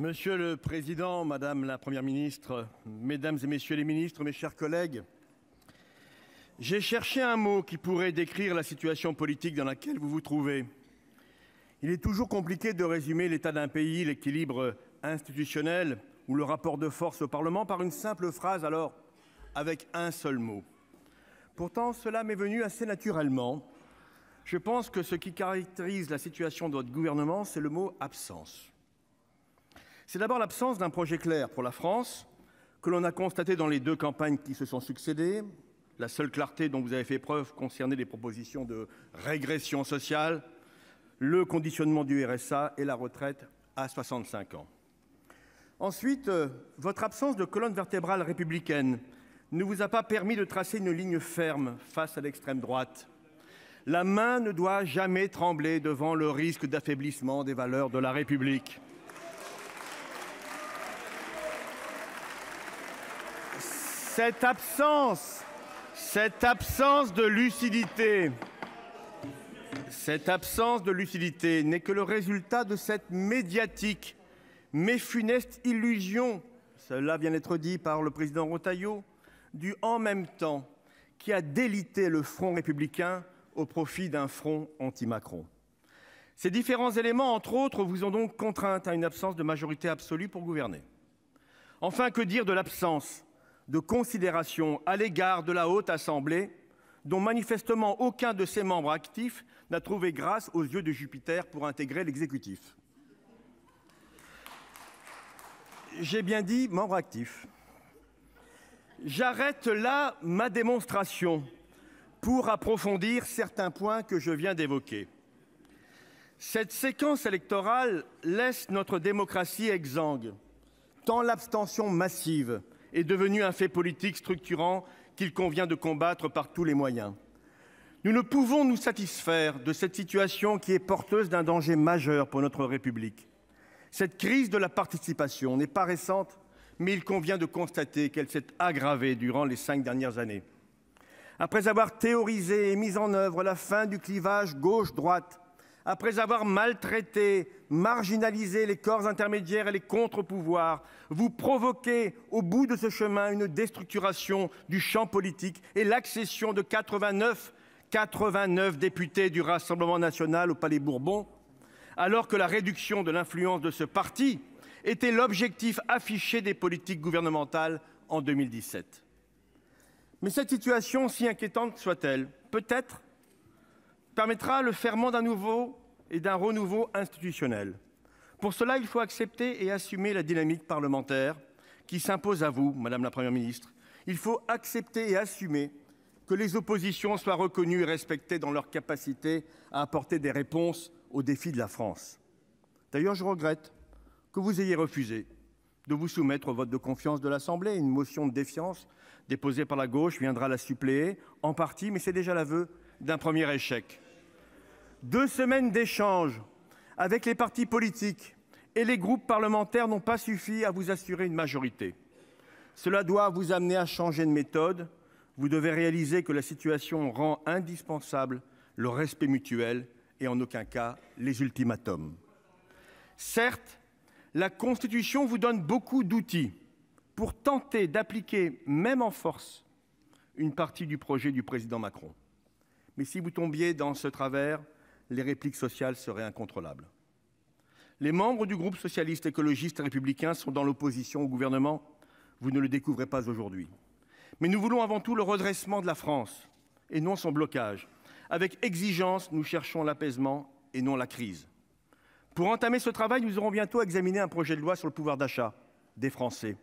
Monsieur le président, madame la Première ministre, mesdames et messieurs les ministres, mes chers collègues, j'ai cherché un mot qui pourrait décrire la situation politique dans laquelle vous vous trouvez. Il est toujours compliqué de résumer l'état d'un pays, l'équilibre institutionnel ou le rapport de force au Parlement par une simple phrase, alors avec un seul mot. Pourtant, cela m'est venu assez naturellement. Je pense que ce qui caractérise la situation de votre gouvernement, c'est le mot absence. C'est d'abord l'absence d'un projet clair pour la France, que l'on a constaté dans les deux campagnes qui se sont succédées. La seule clarté dont vous avez fait preuve concernait les propositions de régression sociale, le conditionnement du RSA et la retraite à 65 ans. Ensuite, euh, votre absence de colonne vertébrale républicaine ne vous a pas permis de tracer une ligne ferme face à l'extrême droite. La main ne doit jamais trembler devant le risque d'affaiblissement des valeurs de la République. Cette absence, cette absence de lucidité, cette absence de lucidité n'est que le résultat de cette médiatique mais funeste illusion, cela vient d'être dit par le président Rotaillot, du en même temps qui a délité le front républicain au profit d'un front anti-Macron. Ces différents éléments, entre autres, vous ont donc contraint à une absence de majorité absolue pour gouverner. Enfin, que dire de l'absence de considération à l'égard de la Haute Assemblée, dont manifestement aucun de ses membres actifs n'a trouvé grâce aux yeux de Jupiter pour intégrer l'exécutif. J'ai bien dit membre actif. J'arrête là ma démonstration pour approfondir certains points que je viens d'évoquer. Cette séquence électorale laisse notre démocratie exsangue, tant l'abstention massive est devenu un fait politique structurant qu'il convient de combattre par tous les moyens. Nous ne pouvons nous satisfaire de cette situation qui est porteuse d'un danger majeur pour notre République. Cette crise de la participation n'est pas récente, mais il convient de constater qu'elle s'est aggravée durant les cinq dernières années. Après avoir théorisé et mis en œuvre la fin du clivage gauche-droite, après avoir maltraité, marginalisé les corps intermédiaires et les contre-pouvoirs, vous provoquez au bout de ce chemin une déstructuration du champ politique et l'accession de 89, 89 députés du Rassemblement national au Palais Bourbon, alors que la réduction de l'influence de ce parti était l'objectif affiché des politiques gouvernementales en 2017. Mais cette situation, si inquiétante soit-elle, peut-être permettra le ferment d'un nouveau et d'un renouveau institutionnel. Pour cela, il faut accepter et assumer la dynamique parlementaire qui s'impose à vous, Madame la Première ministre. Il faut accepter et assumer que les oppositions soient reconnues et respectées dans leur capacité à apporter des réponses aux défis de la France. D'ailleurs, je regrette que vous ayez refusé de vous soumettre au vote de confiance de l'Assemblée. Une motion de défiance déposée par la gauche viendra la suppléer, en partie, mais c'est déjà l'aveu d'un premier échec. Deux semaines d'échanges avec les partis politiques et les groupes parlementaires n'ont pas suffi à vous assurer une majorité. Cela doit vous amener à changer de méthode. Vous devez réaliser que la situation rend indispensable le respect mutuel et en aucun cas les ultimatums. Certes, la Constitution vous donne beaucoup d'outils pour tenter d'appliquer, même en force, une partie du projet du président Macron. Mais si vous tombiez dans ce travers, les répliques sociales seraient incontrôlables. Les membres du groupe socialiste, écologiste et républicain sont dans l'opposition au gouvernement, vous ne le découvrez pas aujourd'hui. Mais nous voulons avant tout le redressement de la France et non son blocage. Avec exigence, nous cherchons l'apaisement et non la crise. Pour entamer ce travail, nous aurons bientôt examiné un projet de loi sur le pouvoir d'achat des Français.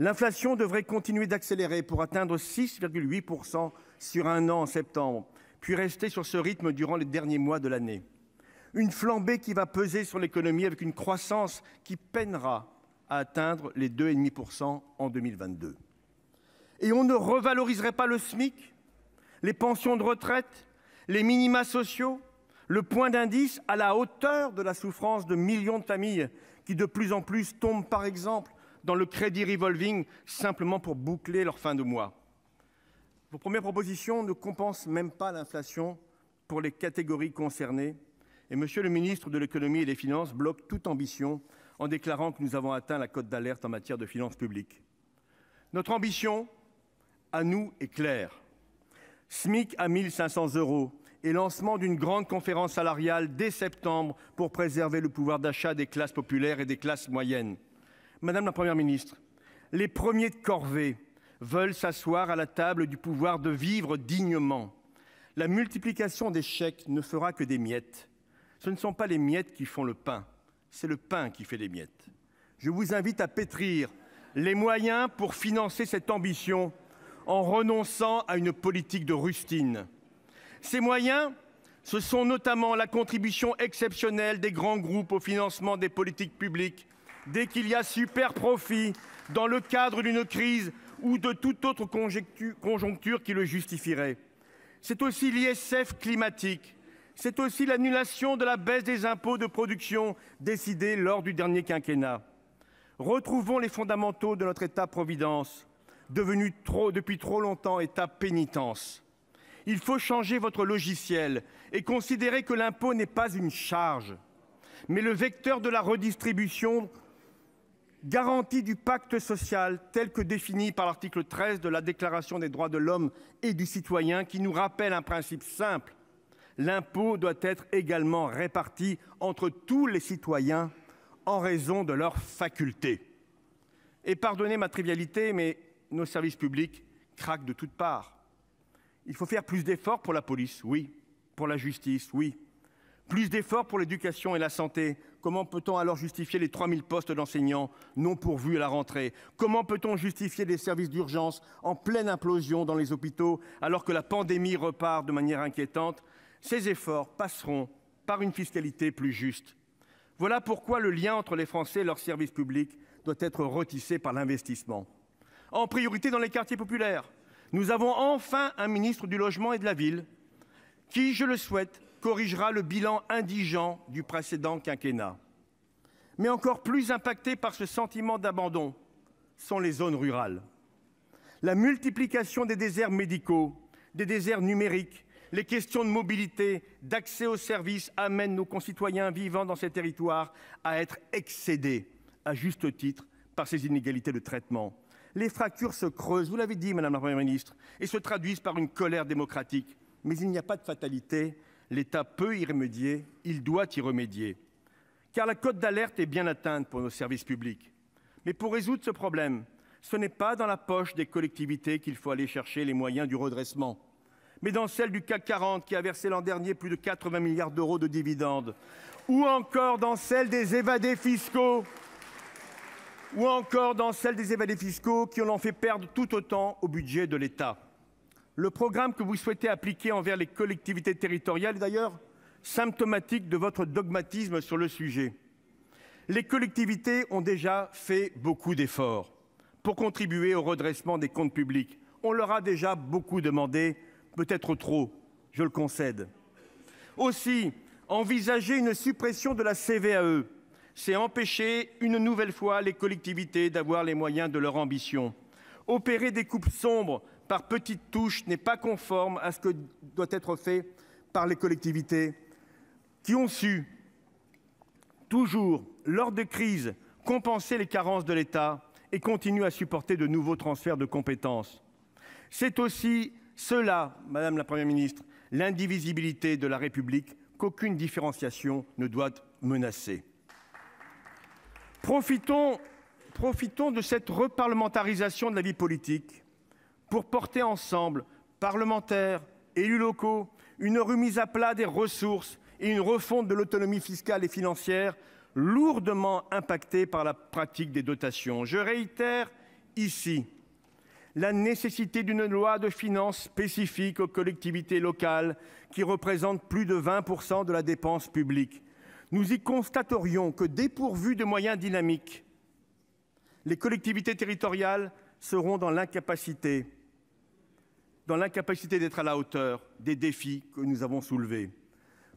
L'inflation devrait continuer d'accélérer pour atteindre 6,8% sur un an en septembre, puis rester sur ce rythme durant les derniers mois de l'année. Une flambée qui va peser sur l'économie avec une croissance qui peinera à atteindre les 2,5% en 2022. Et on ne revaloriserait pas le SMIC, les pensions de retraite, les minima sociaux, le point d'indice à la hauteur de la souffrance de millions de familles qui de plus en plus tombent par exemple dans le crédit revolving simplement pour boucler leur fin de mois. Vos premières propositions ne compensent même pas l'inflation pour les catégories concernées. Et Monsieur le ministre de l'économie et des finances bloque toute ambition en déclarant que nous avons atteint la cote d'alerte en matière de finances publiques. Notre ambition, à nous, est claire. SMIC à 1 500 euros et lancement d'une grande conférence salariale dès septembre pour préserver le pouvoir d'achat des classes populaires et des classes moyennes. Madame la Première ministre, les premiers de corvée veulent s'asseoir à la table du pouvoir de vivre dignement. La multiplication des chèques ne fera que des miettes. Ce ne sont pas les miettes qui font le pain, c'est le pain qui fait les miettes. Je vous invite à pétrir les moyens pour financer cette ambition en renonçant à une politique de rustine. Ces moyens, ce sont notamment la contribution exceptionnelle des grands groupes au financement des politiques publiques dès qu'il y a super profit dans le cadre d'une crise ou de toute autre conjoncture qui le justifierait. C'est aussi l'ISF climatique. C'est aussi l'annulation de la baisse des impôts de production décidée lors du dernier quinquennat. Retrouvons les fondamentaux de notre État-providence, devenu trop, depuis trop longtemps État-pénitence. Il faut changer votre logiciel et considérer que l'impôt n'est pas une charge, mais le vecteur de la redistribution garantie du pacte social tel que défini par l'article 13 de la Déclaration des droits de l'homme et du citoyen, qui nous rappelle un principe simple. L'impôt doit être également réparti entre tous les citoyens en raison de leurs facultés. Et pardonnez ma trivialité, mais nos services publics craquent de toutes parts. Il faut faire plus d'efforts pour la police, oui. Pour la justice, oui. Plus d'efforts pour l'éducation et la santé, comment peut-on alors justifier les 3000 postes d'enseignants non pourvus à la rentrée Comment peut-on justifier des services d'urgence en pleine implosion dans les hôpitaux alors que la pandémie repart de manière inquiétante Ces efforts passeront par une fiscalité plus juste. Voilà pourquoi le lien entre les Français et leurs services publics doit être retissé par l'investissement. En priorité dans les quartiers populaires, nous avons enfin un ministre du logement et de la ville qui, je le souhaite, corrigera le bilan indigent du précédent quinquennat. Mais encore plus impactés par ce sentiment d'abandon sont les zones rurales. La multiplication des déserts médicaux, des déserts numériques, les questions de mobilité, d'accès aux services amènent nos concitoyens vivant dans ces territoires à être excédés, à juste titre, par ces inégalités de traitement. Les fractures se creusent, vous l'avez dit, Madame la Première ministre, et se traduisent par une colère démocratique. Mais il n'y a pas de fatalité, l'État peut y remédier, il doit y remédier. Car la cote d'alerte est bien atteinte pour nos services publics. Mais pour résoudre ce problème, ce n'est pas dans la poche des collectivités qu'il faut aller chercher les moyens du redressement, mais dans celle du CAC 40 qui a versé l'an dernier plus de 80 milliards d'euros de dividendes, ou encore dans celle des évadés fiscaux, ou encore dans celle des évadés fiscaux qui en ont fait perdre tout autant au budget de l'État. Le programme que vous souhaitez appliquer envers les collectivités territoriales est d'ailleurs symptomatique de votre dogmatisme sur le sujet. Les collectivités ont déjà fait beaucoup d'efforts pour contribuer au redressement des comptes publics. On leur a déjà beaucoup demandé, peut-être trop, je le concède. Aussi, envisager une suppression de la CVAE, c'est empêcher une nouvelle fois les collectivités d'avoir les moyens de leur ambition opérer des coupes sombres par petites touches n'est pas conforme à ce que doit être fait par les collectivités qui ont su toujours lors de crises, compenser les carences de l'État et continuent à supporter de nouveaux transferts de compétences, c'est aussi cela, madame la première ministre l'indivisibilité de la République qu'aucune différenciation ne doit menacer. Profitons Profitons de cette reparlementarisation de la vie politique pour porter ensemble, parlementaires, élus locaux, une remise à plat des ressources et une refonte de l'autonomie fiscale et financière lourdement impactée par la pratique des dotations. Je réitère ici la nécessité d'une loi de finances spécifique aux collectivités locales qui représentent plus de 20% de la dépense publique. Nous y constaterions que dépourvus de moyens dynamiques, les collectivités territoriales seront dans l'incapacité dans l'incapacité d'être à la hauteur des défis que nous avons soulevés,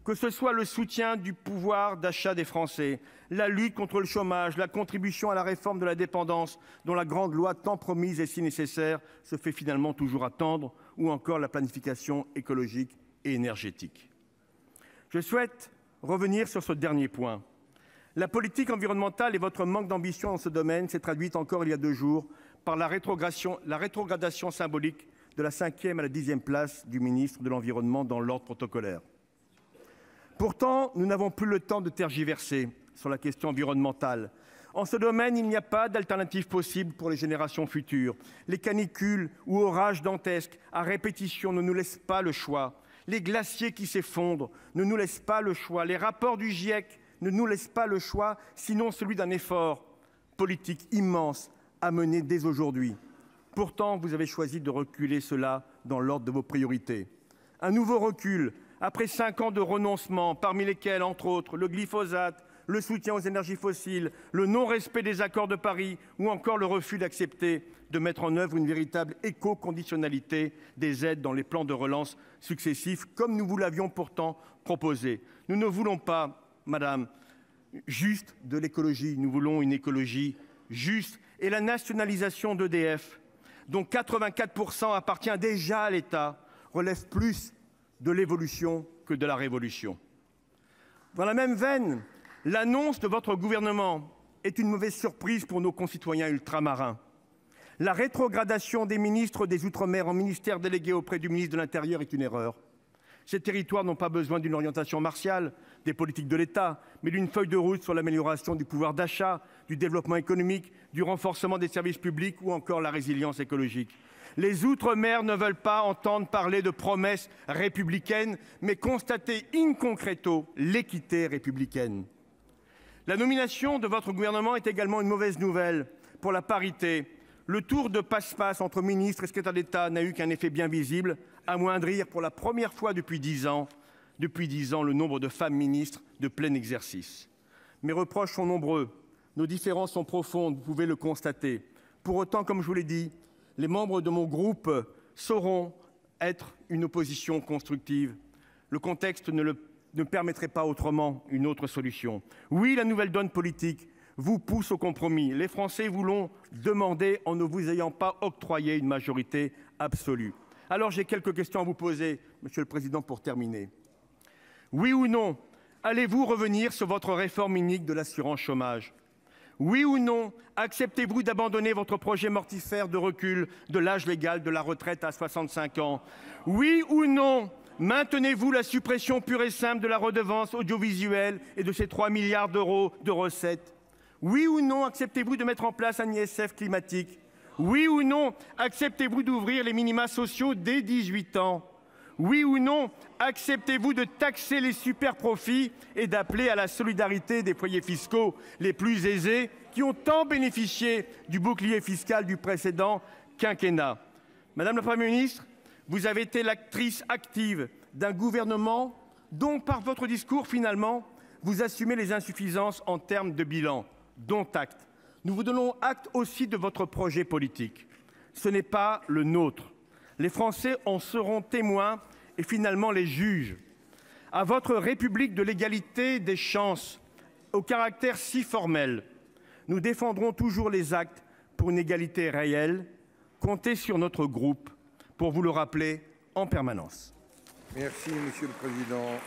que ce soit le soutien du pouvoir d'achat des Français, la lutte contre le chômage, la contribution à la réforme de la dépendance dont la grande loi tant promise et si nécessaire se fait finalement toujours attendre ou encore la planification écologique et énergétique. Je souhaite revenir sur ce dernier point la politique environnementale et votre manque d'ambition dans ce domaine s'est traduite encore il y a deux jours par la rétrogradation symbolique de la cinquième à la dixième place du ministre de l'environnement dans l'ordre protocolaire. Pourtant, nous n'avons plus le temps de tergiverser sur la question environnementale. En ce domaine, il n'y a pas d'alternative possible pour les générations futures. Les canicules ou orages dantesques à répétition ne nous laissent pas le choix. Les glaciers qui s'effondrent ne nous laissent pas le choix. Les rapports du GIEC ne nous laisse pas le choix, sinon celui d'un effort politique immense à mener dès aujourd'hui. Pourtant, vous avez choisi de reculer cela dans l'ordre de vos priorités. Un nouveau recul, après cinq ans de renoncement, parmi lesquels, entre autres, le glyphosate, le soutien aux énergies fossiles, le non-respect des accords de Paris ou encore le refus d'accepter de mettre en œuvre une véritable éco-conditionnalité des aides dans les plans de relance successifs, comme nous vous l'avions pourtant proposé. Nous ne voulons pas madame, juste de l'écologie. Nous voulons une écologie juste. Et la nationalisation d'EDF, dont 84% appartient déjà à l'État, relève plus de l'évolution que de la révolution. Dans la même veine, l'annonce de votre gouvernement est une mauvaise surprise pour nos concitoyens ultramarins. La rétrogradation des ministres des Outre-mer en ministère délégué auprès du ministre de l'Intérieur est une erreur. Ces territoires n'ont pas besoin d'une orientation martiale, des politiques de l'État, mais d'une feuille de route sur l'amélioration du pouvoir d'achat, du développement économique, du renforcement des services publics ou encore la résilience écologique. Les Outre-mer ne veulent pas entendre parler de promesses républicaines, mais constater in concreto l'équité républicaine. La nomination de votre gouvernement est également une mauvaise nouvelle pour la parité. Le tour de passe-passe entre ministres et secrétaires d'État n'a eu qu'un effet bien visible, amoindrir pour la première fois depuis dix ans depuis dix ans le nombre de femmes ministres de plein exercice. Mes reproches sont nombreux, nos différences sont profondes, vous pouvez le constater. Pour autant, comme je vous l'ai dit, les membres de mon groupe sauront être une opposition constructive. Le contexte ne, permettrait pas autrement une autre solution. Oui, la nouvelle donne politique vous pousse au compromis. Les Français vous l'ont demandé en ne vous ayant pas octroyé une majorité absolue. Alors j'ai quelques questions à vous poser, Monsieur le Président, pour terminer. Oui ou non, allez-vous revenir sur votre réforme unique de l'assurance chômage Oui ou non, acceptez-vous d'abandonner votre projet mortifère de recul de l'âge légal de la retraite à 65 ans Oui ou non, maintenez-vous la suppression pure et simple de la redevance audiovisuelle et de ses 3 milliards d'euros de recettes Oui ou non, acceptez-vous de mettre en place un ISF climatique Oui ou non, acceptez-vous d'ouvrir les minima sociaux dès 18 ans oui ou non, acceptez-vous de taxer les super-profits et d'appeler à la solidarité des foyers fiscaux les plus aisés qui ont tant bénéficié du bouclier fiscal du précédent quinquennat Madame la Première ministre, vous avez été l'actrice active d'un gouvernement dont, par votre discours finalement, vous assumez les insuffisances en termes de bilan, dont acte. Nous vous donnons acte aussi de votre projet politique. Ce n'est pas le nôtre. Les Français en seront témoins et finalement les juges. À votre République de l'égalité des chances, au caractère si formel, nous défendrons toujours les actes pour une égalité réelle. Comptez sur notre groupe pour vous le rappeler en permanence. Merci, Monsieur le Président.